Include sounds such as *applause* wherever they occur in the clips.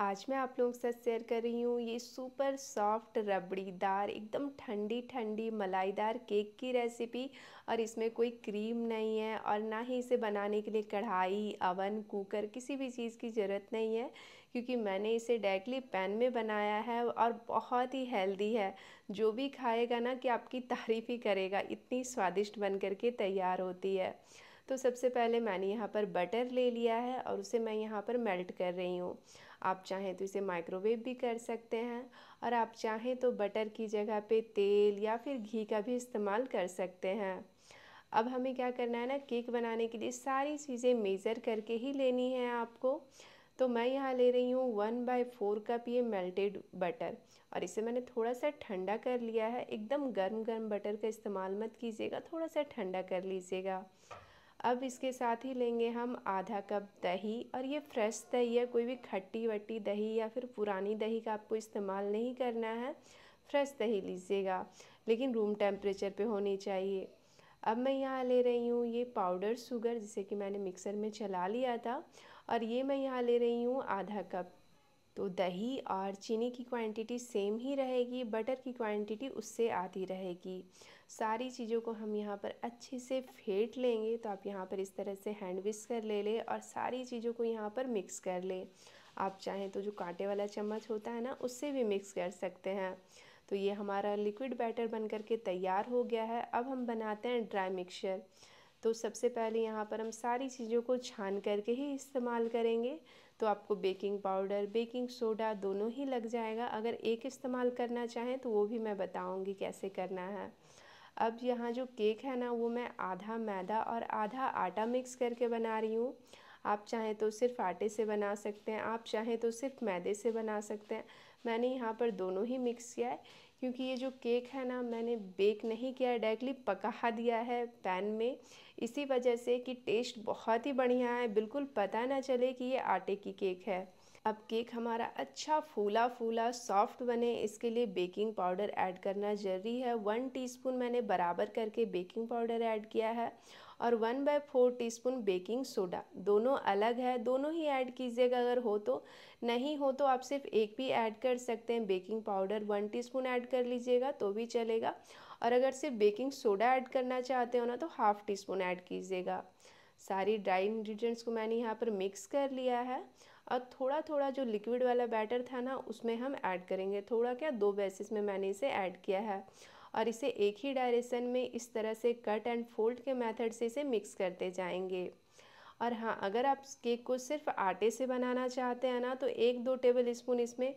आज मैं आप लोगों के साथ शेयर कर रही हूँ ये सुपर सॉफ्ट रबड़ीदार एकदम ठंडी ठंडी मलाईदार केक की रेसिपी और इसमें कोई क्रीम नहीं है और ना ही इसे बनाने के लिए कढ़ाई अवन कुकर किसी भी चीज़ की ज़रूरत नहीं है क्योंकि मैंने इसे डायरेक्टली पैन में बनाया है और बहुत ही हेल्दी है जो भी खाएगा ना कि आपकी तारीफ़ ही करेगा इतनी स्वादिष्ट बन करके तैयार होती है तो सबसे पहले मैंने यहाँ पर बटर ले लिया है और उसे मैं यहाँ पर मेल्ट कर रही हूँ आप चाहें तो इसे माइक्रोवेव भी कर सकते हैं और आप चाहें तो बटर की जगह पे तेल या फिर घी का भी इस्तेमाल कर सकते हैं अब हमें क्या करना है ना केक बनाने के लिए सारी चीज़ें मेज़र करके ही लेनी है आपको तो मैं यहाँ ले रही हूँ वन बाय फोर कप ये मेल्टेड बटर और इसे मैंने थोड़ा सा ठंडा कर लिया है एकदम गर्म गर्म बटर का इस्तेमाल मत कीजिएगा थोड़ा सा ठंडा कर लीजिएगा अब इसके साथ ही लेंगे हम आधा कप दही और ये फ्रेश दही है कोई भी खट्टी वट्टी दही या फिर पुरानी दही का आपको इस्तेमाल नहीं करना है फ्रेश दही लीजिएगा लेकिन रूम टेम्परेचर पे होनी चाहिए अब मैं यहाँ ले रही हूँ ये पाउडर शुगर जिसे कि मैंने मिक्सर में चला लिया था और ये मैं यहाँ ले रही हूँ आधा कप तो दही और चीनी की क्वांटिटी सेम ही रहेगी बटर की क्वांटिटी उससे आधी रहेगी सारी चीज़ों को हम यहाँ पर अच्छे से फेंट लेंगे तो आप यहाँ पर इस तरह से हैंड कर ले लें और सारी चीज़ों को यहाँ पर मिक्स कर लें आप चाहें तो जो कांटे वाला चम्मच होता है ना उससे भी मिक्स कर सकते हैं तो ये हमारा लिक्विड बैटर बन करके तैयार हो गया है अब हम बनाते हैं ड्राई मिक्सचर तो सबसे पहले यहाँ पर हम सारी चीज़ों को छान करके ही इस्तेमाल करेंगे तो आपको बेकिंग पाउडर बेकिंग सोडा दोनों ही लग जाएगा अगर एक इस्तेमाल करना चाहें तो वो भी मैं बताऊँगी कैसे करना है अब यहाँ जो केक है ना वो मैं आधा मैदा और आधा आटा मिक्स करके बना रही हूँ आप चाहें तो सिर्फ आटे से बना सकते हैं आप चाहें तो सिर्फ मैदे से बना सकते हैं मैंने यहाँ पर दोनों ही मिक्स किया है क्योंकि ये जो केक है ना मैंने बेक नहीं किया है डायरेक्टली पका दिया है पैन में इसी वजह से कि टेस्ट बहुत ही बढ़िया है बिल्कुल पता ना चले कि ये आटे की केक है अब केक हमारा अच्छा फूला फूला सॉफ्ट बने इसके लिए बेकिंग पाउडर ऐड करना ज़रूरी है वन टीस्पून मैंने बराबर करके बेकिंग पाउडर ऐड किया है और one by four T baking soda दोनों अलग है दोनों ही ऐड कीजिएगा अगर हो तो नहीं हो तो आप सिर्फ एक भी ऐड कर सकते हैं baking powder one T add कर लीजिएगा तो भी चलेगा और अगर सिर्फ बेकिंग सोडा ऐड करना चाहते हो ना तो हाफ़ टी स्पून ऐड कीजिएगा सारी ड्राई इन्ग्रीडियंट्स को मैंने यहाँ पर मिक्स कर लिया है और थोड़ा थोड़ा जो लिक्विड वाला बैटर था ना उसमें हम ऐड करेंगे थोड़ा क्या दो बेसिस में मैंने इसे ऐड किया है और इसे एक ही डायरेक्शन में इस तरह से कट एंड फोल्ड के मेथड से इसे मिक्स करते जाएंगे और हाँ अगर आप केक को सिर्फ आटे से बनाना चाहते हैं ना तो एक दो टेबल स्पून इसमें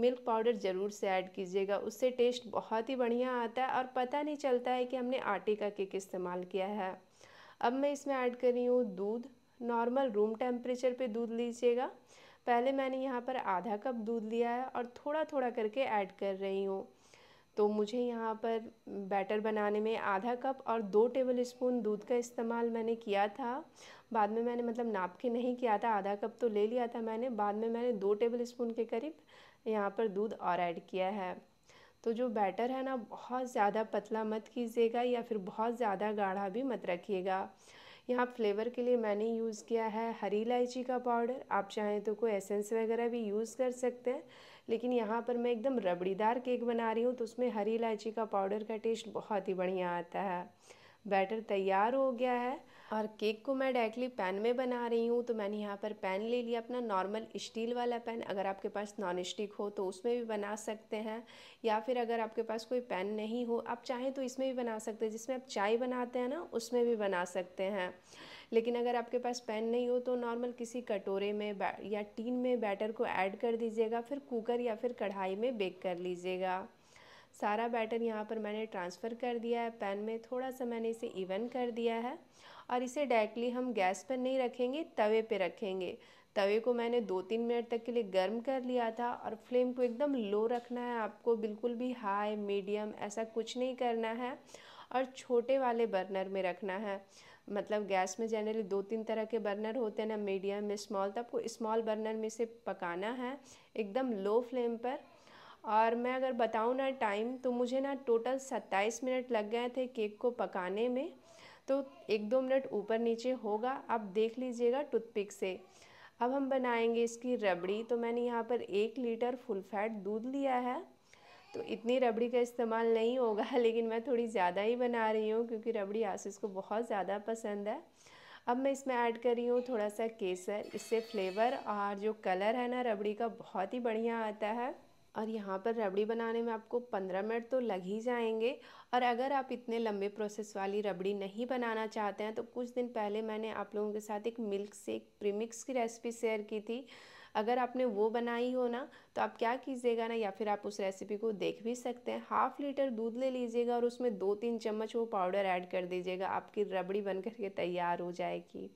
मिल्क पाउडर ज़रूर से ऐड कीजिएगा उससे टेस्ट बहुत ही बढ़िया आता है और पता नहीं चलता है कि हमने आटे का केक इस्तेमाल किया है अब मैं इसमें ऐड कर रही हूँ दूध नॉर्मल रूम टेम्परेचर पे दूध लीजिएगा पहले मैंने यहाँ पर आधा कप दूध लिया है और थोड़ा थोड़ा करके ऐड कर रही हूँ तो मुझे यहाँ पर बैटर बनाने में आधा कप और दो टेबल स्पून दूध का इस्तेमाल मैंने किया था बाद में मैंने मतलब नाप के नहीं किया था आधा कप तो ले लिया था मैंने बाद में मैंने दो टेबल स्पून के करीब यहाँ पर दूध और ऐड किया है तो जो बैटर है ना बहुत ज़्यादा पतला मत कीजिएगा या फिर बहुत ज़्यादा गाढ़ा भी मत रखिएगा यहाँ फ्लेवर के लिए मैंने यूज़ किया है हरी इलायची का पाउडर आप चाहें तो कोई एसेंस वगैरह भी यूज़ कर सकते हैं लेकिन यहाँ पर मैं एकदम रबड़ीदार केक बना रही हूँ तो उसमें हरी इलायची का पाउडर का टेस्ट बहुत ही बढ़िया आता है बैटर तैयार हो गया है और केक को मैं डायरेक्टली पैन में बना रही हूँ तो मैंने यहाँ पर पैन ले लिया अपना नॉर्मल स्टील वाला पैन अगर आपके पास नॉन स्टिक हो तो उसमें भी बना सकते हैं या फिर अगर आपके पास कोई पैन नहीं हो आप चाहें तो इसमें भी बना सकते हैं जिसमें आप चाय बनाते हैं ना उसमें भी बना सकते हैं लेकिन अगर आपके पास पैन नहीं हो तो नॉर्मल किसी कटोरे में या टीन में बैटर को ऐड कर दीजिएगा फिर कुकर या फिर कढ़ाई में बेक कर लीजिएगा सारा बैटर यहाँ पर मैंने ट्रांसफ़र कर दिया है पैन में थोड़ा सा मैंने इसे इवन कर दिया है और इसे डायरेक्टली हम गैस पर नहीं रखेंगे तवे पे रखेंगे तवे को मैंने दो तीन मिनट तक के लिए गर्म कर लिया था और फ्लेम को एकदम लो रखना है आपको बिल्कुल भी हाई मीडियम ऐसा कुछ नहीं करना है और छोटे वाले बर्नर में रखना है मतलब गैस में जनरली दो तीन तरह के बर्नर होते हैं ना मीडियम में स्मॉल तो आपको स्मॉल बर्नर में से पकाना है एकदम लो फ्लेम पर और मैं अगर बताऊँ ना टाइम तो मुझे ना टोटल सत्ताईस मिनट लग गए थे केक को पकाने में तो एक दो मिनट ऊपर नीचे होगा आप देख लीजिएगा टूथपिक से अब हम बनाएंगे इसकी रबड़ी तो मैंने यहाँ पर एक लीटर फुल फैट दूध लिया है तो इतनी रबड़ी का इस्तेमाल नहीं होगा *laughs* लेकिन मैं थोड़ी ज़्यादा ही बना रही हूँ क्योंकि रबड़ी आशीष को बहुत ज़्यादा पसंद है अब मैं इसमें ऐड कर रही हूँ थोड़ा सा केसर इससे फ्लेवर और जो कलर है ना रबड़ी का बहुत ही बढ़िया आता है और यहाँ पर रबड़ी बनाने में आपको 15 मिनट तो लग ही जाएंगे और अगर आप इतने लंबे प्रोसेस वाली रबड़ी नहीं बनाना चाहते हैं तो कुछ दिन पहले मैंने आप लोगों के साथ एक मिल्क शेक प्रीमिक्स की रेसिपी शेयर की थी अगर आपने वो बनाई हो ना तो आप क्या कीजिएगा ना या फिर आप उस रेसिपी को देख भी सकते हैं हाफ लीटर दूध ले लीजिएगा और उसमें दो तीन चम्मच वो पाउडर ऐड कर दीजिएगा आपकी रबड़ी बन करके तैयार हो जाएगी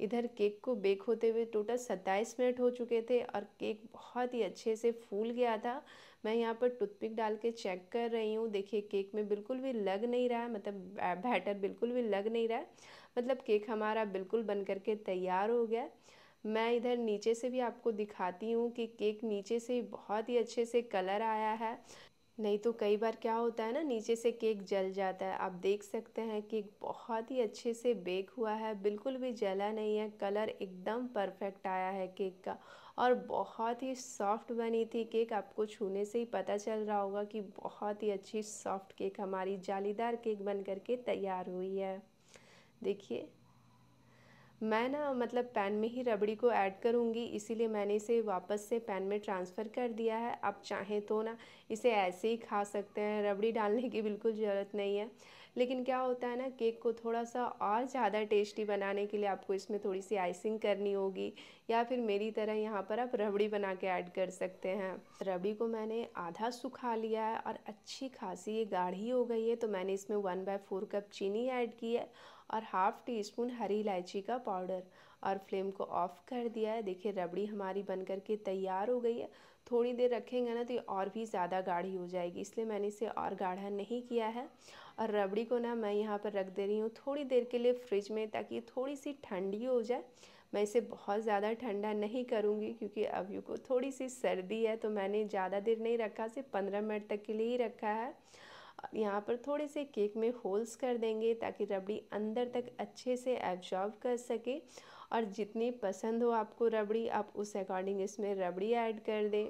इधर केक को बेक होते हुए टोटल सत्ताईस मिनट हो चुके थे और केक बहुत ही अच्छे से फूल गया था मैं यहाँ पर टूथपिक डाल के चेक कर रही हूँ देखिए केक में बिल्कुल भी लग नहीं रहा है मतलब बैटर बिल्कुल भी लग नहीं रहा है मतलब केक हमारा बिल्कुल बन करके तैयार हो गया मैं इधर नीचे से भी आपको दिखाती हूँ कि केक नीचे से बहुत ही अच्छे से कलर आया है नहीं तो कई बार क्या होता है ना नीचे से केक जल जाता है आप देख सकते हैं केक बहुत ही अच्छे से बेक हुआ है बिल्कुल भी जला नहीं है कलर एकदम परफेक्ट आया है केक का और बहुत ही सॉफ्ट बनी थी केक आपको छूने से ही पता चल रहा होगा कि बहुत ही अच्छी सॉफ्ट केक हमारी जालीदार केक बन करके तैयार हुई है देखिए मैं ना मतलब पैन में ही रबड़ी को ऐड करूँगी इसीलिए मैंने इसे वापस से पैन में ट्रांसफ़र कर दिया है आप चाहें तो ना इसे ऐसे ही खा सकते हैं रबड़ी डालने की बिल्कुल ज़रूरत नहीं है लेकिन क्या होता है ना केक को थोड़ा सा और ज़्यादा टेस्टी बनाने के लिए आपको इसमें थोड़ी सी आइसिंग करनी होगी या फिर मेरी तरह यहाँ पर आप रबड़ी बना के ऐड कर सकते हैं रबड़ी को मैंने आधा सुखा लिया है और अच्छी खासी ये गाढ़ी हो गई है तो मैंने इसमें वन बाय फोर कप चीनी ऐड की है और हाफ़ टी स्पून हरी इलायची का पाउडर और फ्लेम को ऑफ़ कर दिया है देखिए रबड़ी हमारी बन कर के तैयार हो गई है थोड़ी देर रखेंगे ना तो ये और भी ज़्यादा गाढ़ी हो जाएगी इसलिए मैंने इसे और गाढ़ा नहीं किया है और रबड़ी को ना मैं यहाँ पर रख दे रही हूँ थोड़ी देर के लिए फ्रिज में ताकि थोड़ी सी ठंडी हो जाए मैं इसे बहुत ज़्यादा ठंडा नहीं करूँगी क्योंकि अभी को थोड़ी सी सर्दी है तो मैंने ज़्यादा देर नहीं रखा सिर्फ पंद्रह मिनट तक के लिए ही रखा है यहाँ पर थोड़े से केक में होल्स कर देंगे ताकि रबड़ी अंदर तक अच्छे से एब्जॉर्ब कर सके और जितनी पसंद हो आपको रबड़ी आप उस अकॉर्डिंग इसमें रबड़ी ऐड कर दें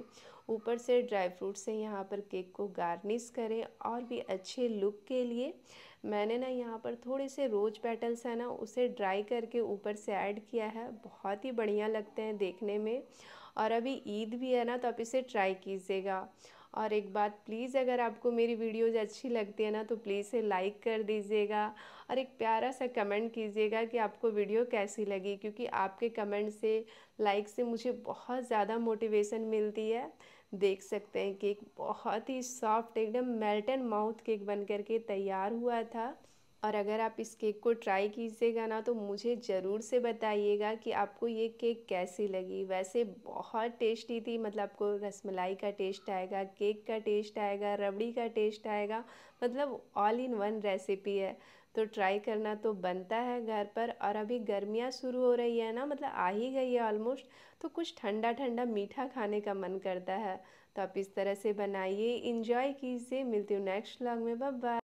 ऊपर से ड्राई फ्रूट से यहाँ पर केक को गार्निश करें और भी अच्छे लुक के लिए मैंने ना यहाँ पर थोड़े से रोज पेटल्स है ना उसे ड्राई करके ऊपर से ऐड किया है बहुत ही बढ़िया लगते हैं देखने में और अभी ईद भी है ना तो आप इसे ट्राई कीजिएगा और एक बात प्लीज़ अगर आपको मेरी वीडियोज़ अच्छी लगती है ना तो प्लीज़ से लाइक कर दीजिएगा और एक प्यारा सा कमेंट कीजिएगा कि आपको वीडियो कैसी लगी क्योंकि आपके कमेंट से लाइक से मुझे बहुत ज़्यादा मोटिवेशन मिलती है देख सकते हैं केक बहुत ही सॉफ्ट एकदम मेल्ट एंड माउथ केक बन करके तैयार हुआ था और अगर आप इस केक को ट्राई कीजिएगा ना तो मुझे ज़रूर से बताइएगा कि आपको ये केक कैसी लगी वैसे बहुत टेस्टी थी मतलब आपको रसमलाई का टेस्ट आएगा केक का टेस्ट आएगा रबड़ी का टेस्ट आएगा मतलब ऑल इन वन रेसिपी है तो ट्राई करना तो बनता है घर पर और अभी गर्मियाँ शुरू हो रही है ना मतलब आ ही गई है ऑलमोस्ट तो कुछ ठंडा ठंडा मीठा खाने का मन करता है तो आप इस तरह से बनाइए इंजॉय कीजिए मिलती हूँ नेक्स्ट व्लॉग में बाय